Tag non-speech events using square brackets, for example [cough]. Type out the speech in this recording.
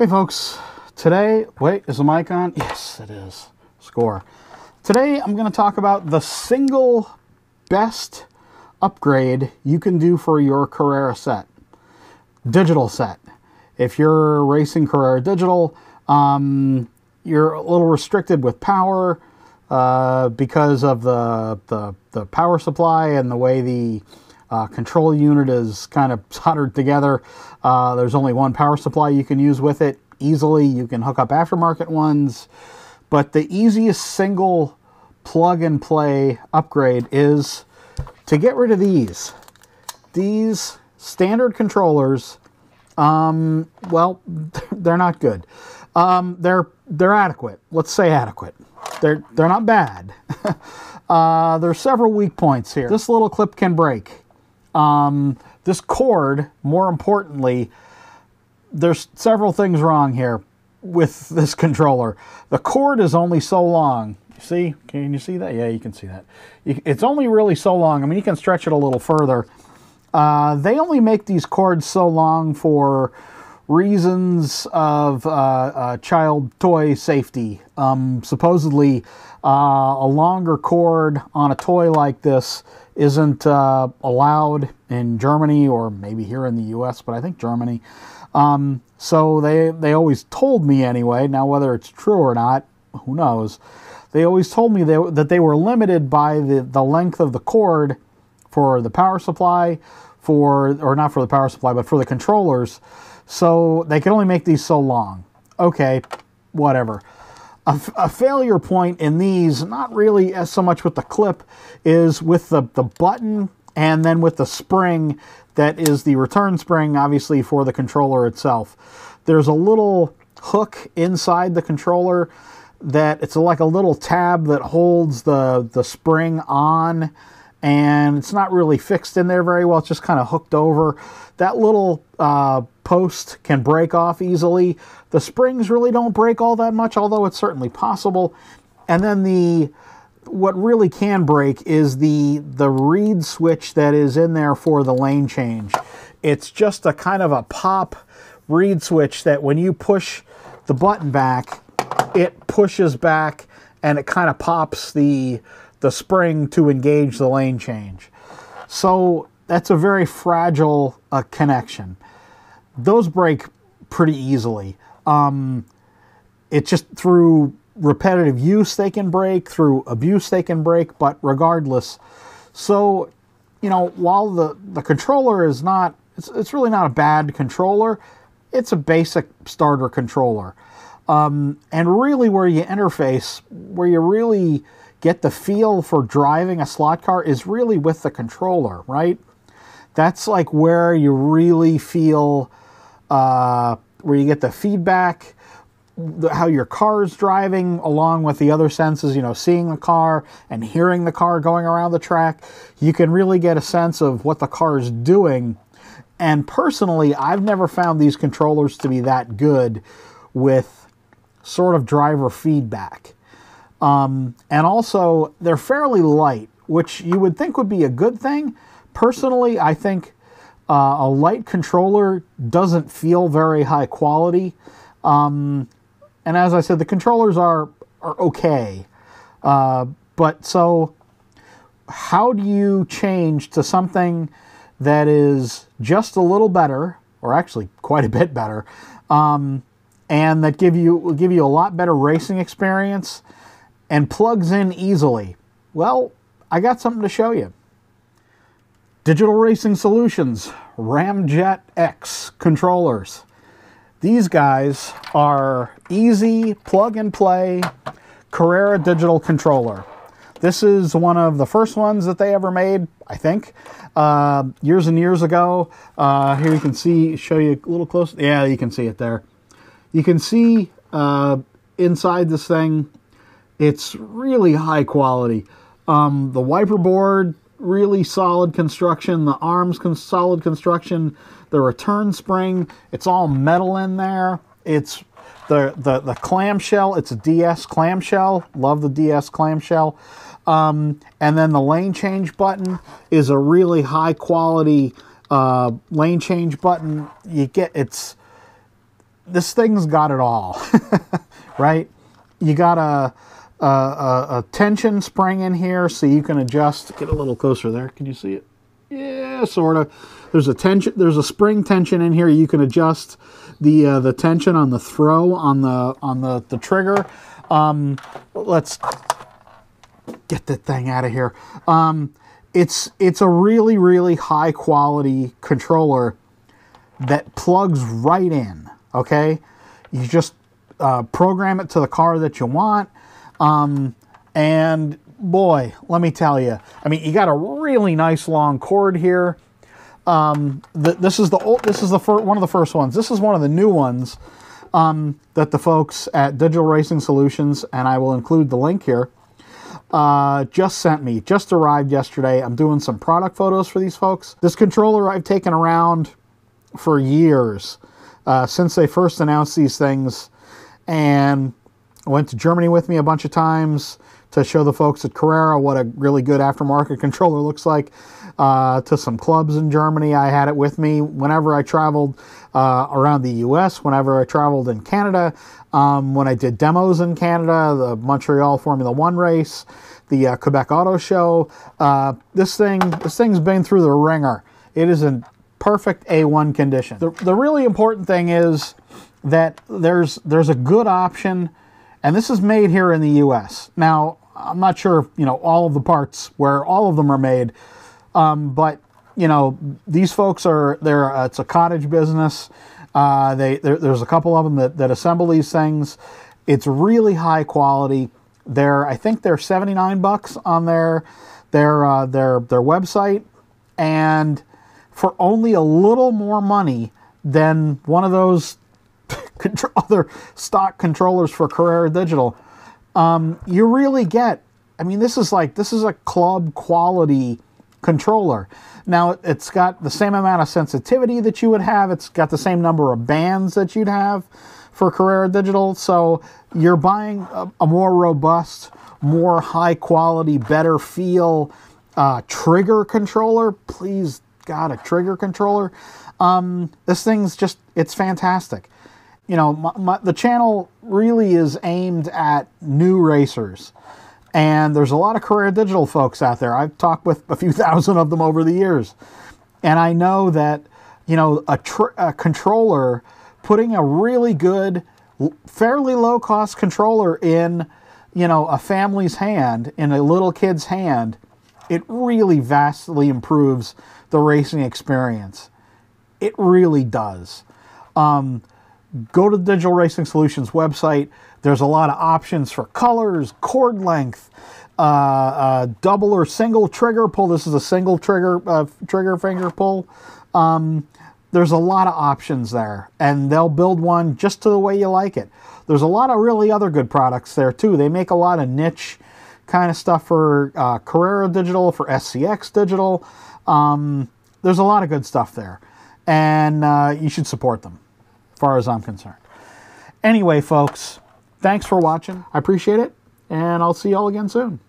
Hey folks, today, wait, is the mic on? Yes, it is. Score. Today I'm going to talk about the single best upgrade you can do for your Carrera set, digital set. If you're racing Carrera digital, um, you're a little restricted with power uh, because of the, the, the power supply and the way the uh, control unit is kind of [laughs] soldered together. Uh, there's only one power supply you can use with it easily. You can hook up aftermarket ones, but the easiest single plug and play upgrade is to get rid of these. These standard controllers, um, well, [laughs] they're not good. Um, they're they're adequate. Let's say adequate. They're they're not bad. [laughs] uh, are several weak points here. This little clip can break. Um, this cord, more importantly, there's several things wrong here with [laughs] this controller. The cord is only so long. See? Can you see that? Yeah, you can see that. It's only really so long. I mean, you can stretch it a little further. Uh, they only make these cords so long for reasons of uh, uh, child toy safety. Um, supposedly, uh, a longer cord on a toy like this isn't uh, allowed in Germany or maybe here in the U.S., but I think Germany. Um, so they they always told me anyway. Now whether it's true or not, who knows? They always told me they, that they were limited by the, the length of the cord for the power supply, for or not for the power supply, but for the controllers. So they can only make these so long. Okay, whatever. A, a failure point in these, not really as so much with the clip, is with the, the button and then with the spring that is the return spring, obviously, for the controller itself. There's a little hook inside the controller that it's like a little tab that holds the, the spring on and it's not really fixed in there very well. It's just kind of hooked over. That little uh, post can break off easily. The springs really don't break all that much, although it's certainly possible. And then the what really can break is the the reed switch that is in there for the lane change. It's just a kind of a pop reed switch that when you push the button back, it pushes back and it kind of pops the, the spring to engage the lane change. So that's a very fragile uh, connection. Those break pretty easily. Um, it's just through repetitive use they can break, through abuse they can break, but regardless. So, you know, while the, the controller is not, it's, it's really not a bad controller, it's a basic starter controller. Um, and really, where you interface, where you really get the feel for driving a slot car is really with the controller, right? That's like where you really feel, uh, where you get the feedback, how your car is driving along with the other senses, you know, seeing the car and hearing the car going around the track. You can really get a sense of what the car is doing. And personally, I've never found these controllers to be that good with sort of driver feedback. Um, and also, they're fairly light, which you would think would be a good thing. Personally, I think uh, a light controller doesn't feel very high quality. Um, and as I said, the controllers are, are okay. Uh, but so, how do you change to something that is just a little better, or actually quite a bit better, um, and that give you will give you a lot better racing experience and plugs in easily. Well, I got something to show you. Digital Racing Solutions Ramjet X controllers. These guys are easy plug and play Carrera digital controller. This is one of the first ones that they ever made, I think, uh, years and years ago. Uh, here you can see, show you a little close. Yeah, you can see it there. You can see uh, inside this thing, it's really high quality. Um, the wiper board, really solid construction. The arms, con- solid construction. The return spring, it's all metal in there. It's the, the, the clamshell, it's a DS clamshell. Love the DS clamshell. Um, and then the lane change button is a really high quality uh, lane change button. You get it's this thing's got it all, [laughs] right? You got a, a, a, tension spring in here so you can adjust. Get a little closer there. Can you see it? Yeah, sort of. There's a tension. There's a spring tension in here. You can adjust the uh, the tension on the throw on the on the the trigger. Um, let's get that thing out of here. Um, it's it's a really really high quality controller that plugs right in Okay, you just uh, program it to the car that you want. Um, and boy, let me tell you, I mean, you got a really nice long cord here. Um, this is the old, this is the one of the first ones. This is one of the new ones um, that the folks at Digital Racing Solutions, and I will include the link here, uh, just sent me. Just arrived yesterday. I'm doing some product photos for these folks. This controller I've taken around for years uh, since they first announced these things and went to Germany with me a bunch of times to show the folks at Carrera what a really good aftermarket [laughs] controller looks like. Uh, to some clubs in Germany, I had it with me whenever I traveled uh, around the U.S. Whenever I traveled in Canada, um, when I did demos in Canada, the Montreal Formula One race, the uh, Quebec Auto Show, uh, this thing, this thing's been through the ringer. It is an perfect A1 condition. The, the really important thing is that there's, there's a good option, and this is made here in the U.S. Now, I'm not sure, you know, all of the parts where all of them are made, um, but you know, these folks are they're uh, it's a cottage business. Uh, they there's a couple of them that, that assemble these things. It's really high quality. They're I think they're 79 bucks on their their uh, their their website, and for only a little more money than one of those [laughs] other stock controllers for Carrera Digital. Um, you really get, I mean, this is like, this is a club quality controller. Now, it's got the same amount of sensitivity that you would have, it's got the same number of bands that you'd have for Carrera Digital. So you're buying a, a more robust, more high quality, better feel uh, trigger controller. Please got a trigger controller. Um, this thing's just, it's fantastic. You know, my, my, the channel really is aimed at new racers. And there's a lot of career digital folks out there. I've talked with a few [laughs] thousand of them over the years. And I know that, you know, a, tr- a controller, putting a really good, fairly low cost controller in, you know, a family's hand, in a little kid's hand, it really vastly improves the racing experience. It really does. Um, go to the Digital Racing Solutions website. There's a lot of options for colors, cord length, uh, uh, double or single trigger pull. This is a single trigger uh, trigger finger pull. Um, there's a lot of options there, and they'll build one just to the way you like it. There's a lot of really other good products there too. They make a lot of niche kind of stuff for uh, Carrera Digital, for SCX Digital. Um, there's a lot of good stuff there, and uh, you should support them, as far as I'm concerned. Anyway, folks, thanks for watching. I appreciate it, and I'll see y'all again soon.